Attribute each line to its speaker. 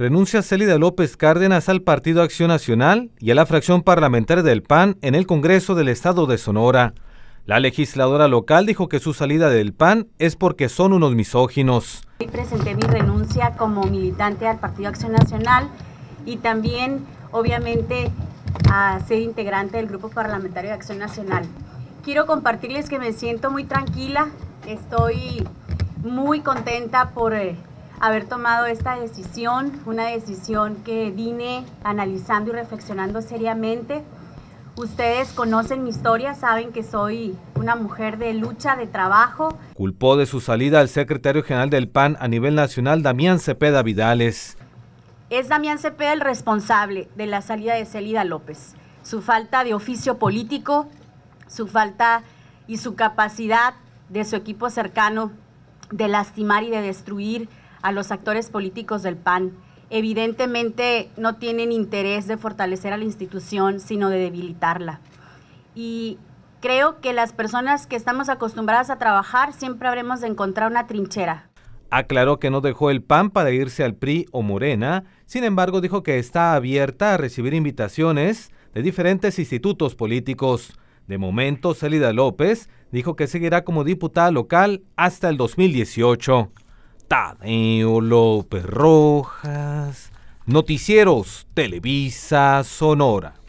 Speaker 1: Renuncia Célida López Cárdenas al Partido Acción Nacional y a la fracción parlamentaria del PAN en el Congreso del Estado de Sonora. La legisladora local dijo que su salida del PAN es porque son unos misóginos.
Speaker 2: Hoy presenté mi renuncia como militante al Partido Acción Nacional y también, obviamente, a ser integrante del Grupo Parlamentario de Acción Nacional. Quiero compartirles que me siento muy tranquila, estoy muy contenta por... Eh, haber tomado esta decisión. una decisión que vine analizando y reflexionando seriamente. Ustedes conocen mi historia, saben que soy una mujer de lucha, de trabajo.
Speaker 1: Culpó de su salida al secretario general del PAN a nivel nacional, Damián Cepeda Vidales.
Speaker 2: Es Damián Cepeda el responsable de la salida de Celida López. Su falta de oficio político, su falta y su capacidad de su equipo cercano de lastimar y de destruir a los actores políticos del PAN. Evidentemente no tienen interés de fortalecer a la institución, sino de debilitarla. Y creo que las personas que estamos acostumbradas a trabajar siempre habremos de encontrar una trinchera.
Speaker 1: Aclaró que no dejó el PAN para irse al PRI o Morena, sin embargo dijo que está abierta a recibir invitaciones de diferentes institutos políticos. De momento, Celida López dijo que seguirá como diputada local hasta el 2018. Tadeo López Rojas, Noticieros Televisa Sonora.